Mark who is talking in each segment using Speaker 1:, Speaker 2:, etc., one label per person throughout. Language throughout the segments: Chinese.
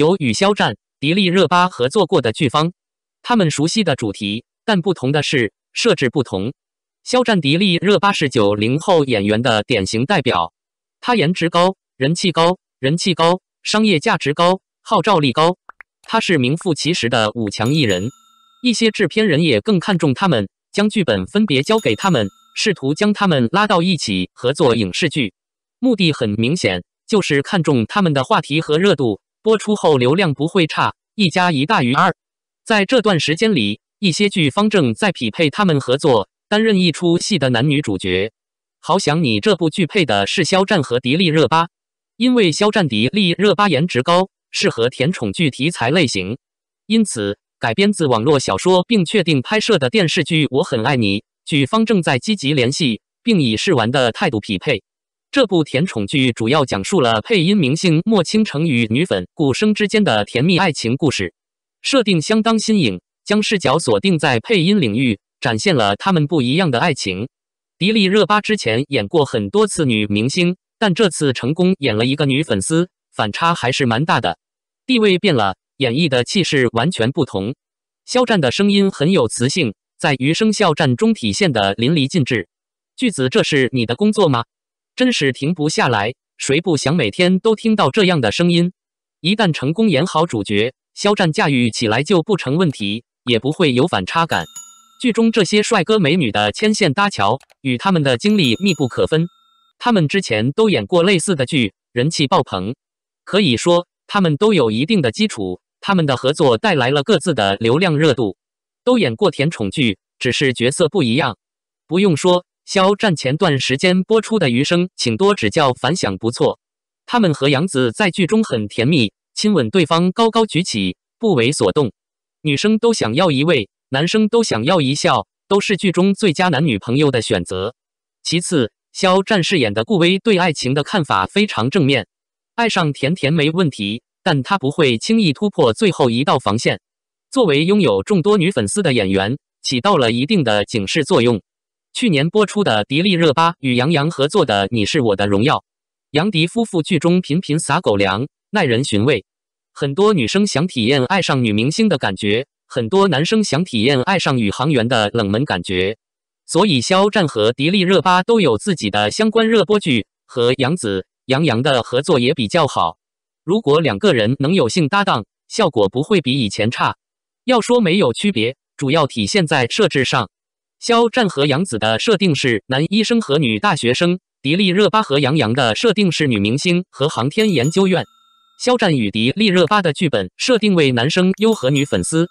Speaker 1: 有与肖战、迪丽热巴合作过的剧方，他们熟悉的主题，但不同的是设置不同。肖战、迪丽热巴是九零后演员的典型代表，他颜值高、人气高、人气高、商业价值高、号召力高，他是名副其实的五强艺人。一些制片人也更看重他们，将剧本分别交给他们，试图将他们拉到一起合作影视剧，目的很明显，就是看中他们的话题和热度。播出后流量不会差，一加一大于二。在这段时间里，一些剧方正在匹配他们合作担任一出戏的男女主角。好想你这部剧配的是肖战和迪丽热巴，因为肖战、迪丽热巴颜值高，适合甜宠剧题材类型。因此，改编自网络小说并确定拍摄的电视剧《我很爱你》，剧方正在积极联系，并以试玩的态度匹配。这部甜宠剧主要讲述了配音明星莫倾城与女粉古生之间的甜蜜爱情故事，设定相当新颖，将视角锁定在配音领域，展现了他们不一样的爱情。迪丽热巴之前演过很多次女明星，但这次成功演了一个女粉丝，反差还是蛮大的，地位变了，演绎的气势完全不同。肖战的声音很有磁性，在《余生肖战》中体现的淋漓尽致。句子，这是你的工作吗？真是停不下来，谁不想每天都听到这样的声音？一旦成功演好主角，肖战驾驭起来就不成问题，也不会有反差感。剧中这些帅哥美女的牵线搭桥，与他们的经历密不可分。他们之前都演过类似的剧，人气爆棚，可以说他们都有一定的基础。他们的合作带来了各自的流量热度。都演过甜宠剧，只是角色不一样。不用说。肖战前段时间播出的《余生，请多指教》反响不错，他们和杨紫在剧中很甜蜜，亲吻对方，高高举起，不为所动。女生都想要一位，男生都想要一笑，都是剧中最佳男女朋友的选择。其次，肖战饰演的顾威对爱情的看法非常正面，爱上甜甜没问题，但他不会轻易突破最后一道防线。作为拥有众多女粉丝的演员，起到了一定的警示作用。去年播出的迪丽热巴与杨洋合作的《你是我的荣耀》，杨迪夫妇剧中频频撒狗粮，耐人寻味。很多女生想体验爱上女明星的感觉，很多男生想体验爱上宇航员的冷门感觉。所以肖战和迪丽热巴都有自己的相关热播剧，和杨紫、杨洋的合作也比较好。如果两个人能有幸搭档，效果不会比以前差。要说没有区别，主要体现在设置上。肖战和杨紫的设定是男医生和女大学生，迪丽热巴和杨洋的设定是女明星和航天研究院。肖战与迪丽热巴的剧本设定为男生优和女粉丝，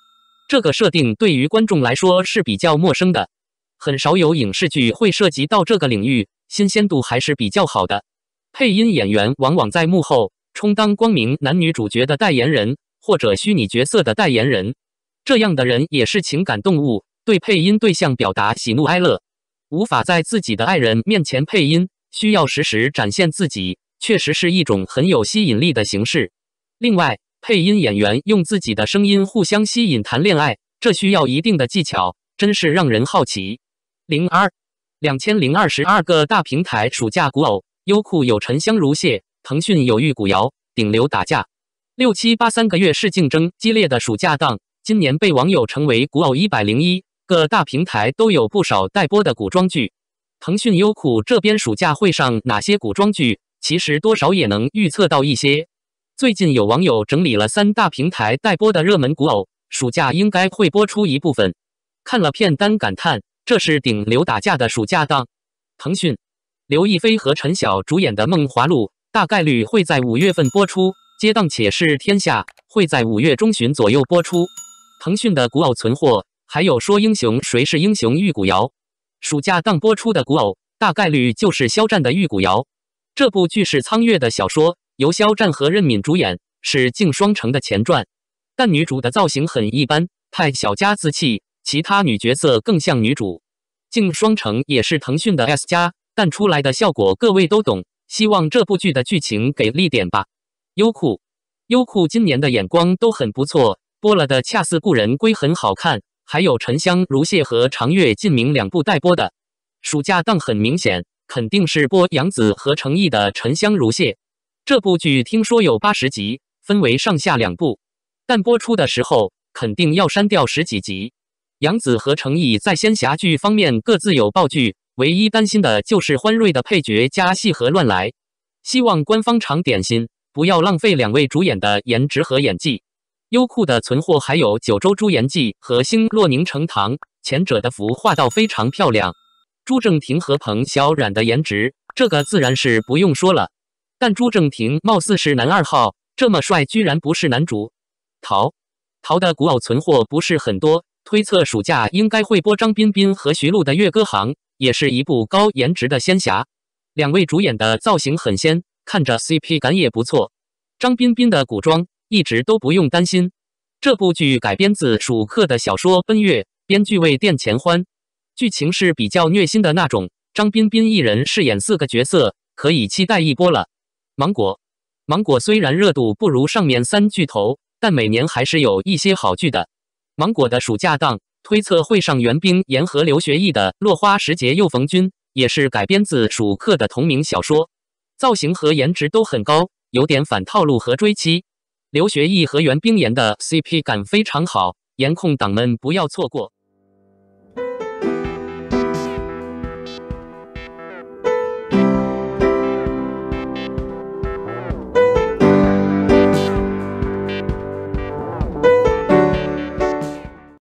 Speaker 1: 这个设定对于观众来说是比较陌生的，很少有影视剧会涉及到这个领域，新鲜度还是比较好的。配音演员往往在幕后充当光明男女主角的代言人或者虚拟角色的代言人，这样的人也是情感动物。对配音对象表达喜怒哀乐，无法在自己的爱人面前配音，需要实时展现自己，确实是一种很有吸引力的形式。另外，配音演员用自己的声音互相吸引谈恋爱，这需要一定的技巧，真是让人好奇。零二两千零二十二个大平台暑假古偶，优酷有《沉香如屑》，腾讯有《玉骨遥》，顶流打架，六七八三个月是竞争激烈的暑假档，今年被网友称为“古偶一百零一”。各大平台都有不少待播的古装剧，腾讯、优酷这边暑假会上哪些古装剧，其实多少也能预测到一些。最近有网友整理了三大平台待播的热门古偶，暑假应该会播出一部分。看了片单感叹，这是顶流打架的暑假档。腾讯，刘亦菲和陈晓主演的《梦华录》大概率会在五月份播出，《接档且是天下》会在五月中旬左右播出。腾讯的古偶存货。还有说英雄谁是英雄？玉骨遥，暑假档播出的古偶，大概率就是肖战的《玉骨遥》。这部剧是苍月的小说，由肖战和任敏主演，是《镜双城》的前传。但女主的造型很一般，太小家子气。其他女角色更像女主。《镜双城》也是腾讯的 S 加，但出来的效果各位都懂。希望这部剧的剧情给力点吧。优酷，优酷今年的眼光都很不错，播了的《恰似故人归》很好看。还有《沉香如屑》和《长月烬明》两部待播的暑假档很明显，肯定是播杨紫和成毅的《沉香如屑》这部剧。听说有八十集，分为上下两部，但播出的时候肯定要删掉十几集。杨紫和成毅在仙侠剧方面各自有爆剧，唯一担心的就是欢瑞的配角加戏和乱来。希望官方长点心，不要浪费两位主演的颜值和演技。优酷的存货还有《九州朱颜记》和《星落凝成糖》，前者的服化道非常漂亮，朱正廷和彭小苒的颜值，这个自然是不用说了。但朱正廷貌似是男二号，这么帅居然不是男主，陶陶的古偶存货不是很多，推测暑假应该会播张彬彬和徐璐的《月歌行》，也是一部高颜值的仙侠，两位主演的造型很仙，看着 CP 感也不错。张彬彬的古装。一直都不用担心，这部剧改编自蜀客的小说《奔月》，编剧为殿前欢，剧情是比较虐心的那种。张彬彬一人饰演四个角色，可以期待一波了。芒果，芒果虽然热度不如上面三巨头，但每年还是有一些好剧的。芒果的暑假档推测会上袁冰妍和刘学义的《落花时节又逢君》，也是改编自蜀客的同名小说，造型和颜值都很高，有点反套路和追妻。刘学义和袁冰妍的 CP 感非常好，颜控党们不要错过。